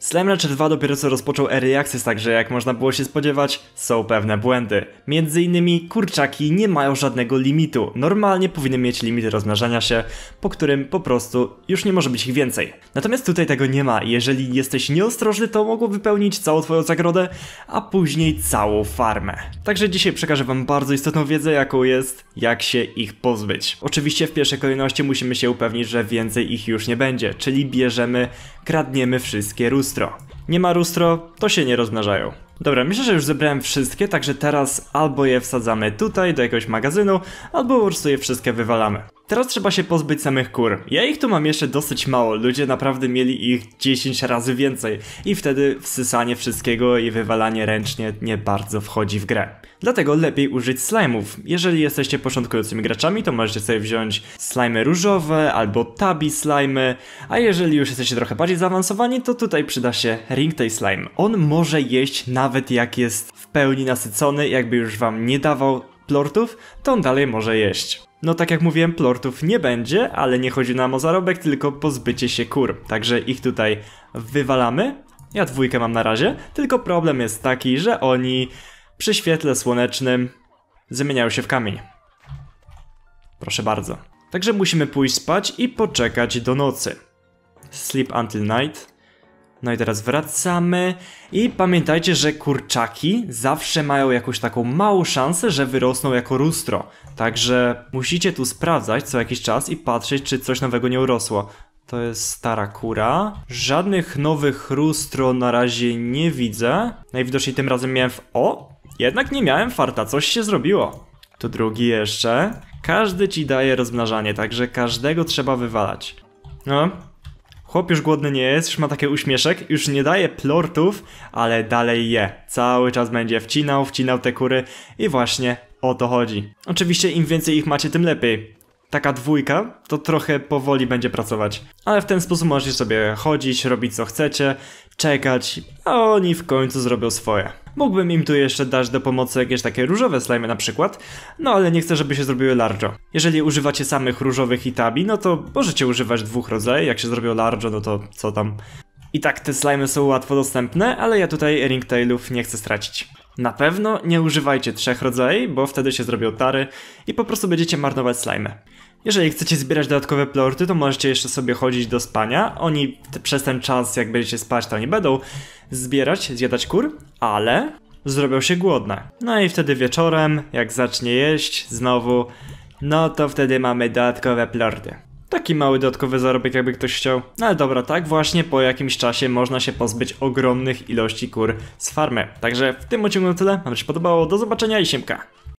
Slime Rancher 2 dopiero co rozpoczął ery Access, także jak można było się spodziewać, są pewne błędy. Między innymi kurczaki nie mają żadnego limitu. Normalnie powinny mieć limit rozmnażania się, po którym po prostu już nie może być ich więcej. Natomiast tutaj tego nie ma jeżeli jesteś nieostrożny, to mogło wypełnić całą twoją zagrodę, a później całą farmę. Także dzisiaj przekażę wam bardzo istotną wiedzę, jaką jest, jak się ich pozbyć. Oczywiście w pierwszej kolejności musimy się upewnić, że więcej ich już nie będzie, czyli bierzemy, kradniemy wszystkie rusy lustro. Nie ma lustro, to się nie rozmnażają. Dobra, myślę, że już zebrałem wszystkie, także teraz albo je wsadzamy tutaj do jakiegoś magazynu, albo po prostu je wszystkie wywalamy. Teraz trzeba się pozbyć samych kur. Ja ich tu mam jeszcze dosyć mało, ludzie naprawdę mieli ich 10 razy więcej i wtedy wsysanie wszystkiego i wywalanie ręcznie nie bardzo wchodzi w grę. Dlatego lepiej użyć slimeów. Jeżeli jesteście początkującymi graczami, to możecie sobie wziąć slimy różowe albo tabi slimy, a jeżeli już jesteście trochę bardziej zaawansowani, to tutaj przyda się ringtail slime. On może jeść nawet jak jest w pełni nasycony, jakby już wam nie dawał plortów, to on dalej może jeść. No tak jak mówiłem, plortów nie będzie, ale nie chodzi nam o zarobek, tylko pozbycie się kur. Także ich tutaj wywalamy. Ja dwójkę mam na razie, tylko problem jest taki, że oni przy świetle słonecznym zamieniają się w kamień. Proszę bardzo. Także musimy pójść spać i poczekać do nocy. Sleep until night. No i teraz wracamy i pamiętajcie, że kurczaki zawsze mają jakąś taką małą szansę, że wyrosną jako lustro. Także musicie tu sprawdzać co jakiś czas i patrzeć, czy coś nowego nie urosło. To jest stara kura. Żadnych nowych lustro na razie nie widzę. Najwidoczniej tym razem miałem w... O! Jednak nie miałem farta, coś się zrobiło. Tu drugi jeszcze. Każdy ci daje rozmnażanie, także każdego trzeba wywalać. No, Chłop już głodny nie jest, już ma takie uśmieszek, już nie daje plortów, ale dalej je. Cały czas będzie wcinał, wcinał te kury i właśnie o to chodzi. Oczywiście im więcej ich macie, tym lepiej taka dwójka, to trochę powoli będzie pracować. Ale w ten sposób możecie sobie chodzić, robić co chcecie, czekać, a oni w końcu zrobią swoje. Mógłbym im tu jeszcze dać do pomocy jakieś takie różowe slime na przykład, no ale nie chcę, żeby się zrobiły largo. Jeżeli używacie samych różowych itabi, no to możecie używać dwóch rodzajów, jak się zrobią largo, no to co tam. I tak te slimy są łatwo dostępne, ale ja tutaj ringtailów nie chcę stracić. Na pewno nie używajcie trzech rodzajów, bo wtedy się zrobią tary i po prostu będziecie marnować slime. Jeżeli chcecie zbierać dodatkowe plorty, to możecie jeszcze sobie chodzić do spania. Oni przez ten czas, jak będziecie spać, to nie będą zbierać, zjadać kur, ale zrobią się głodne. No i wtedy wieczorem, jak zacznie jeść znowu, no to wtedy mamy dodatkowe plorty. Taki mały dodatkowy zarobek, jakby ktoś chciał. No ale dobra, tak właśnie po jakimś czasie można się pozbyć ogromnych ilości kur z farmy. Także w tym odcinku tyle. Mam się podobało. Do zobaczenia i siemka.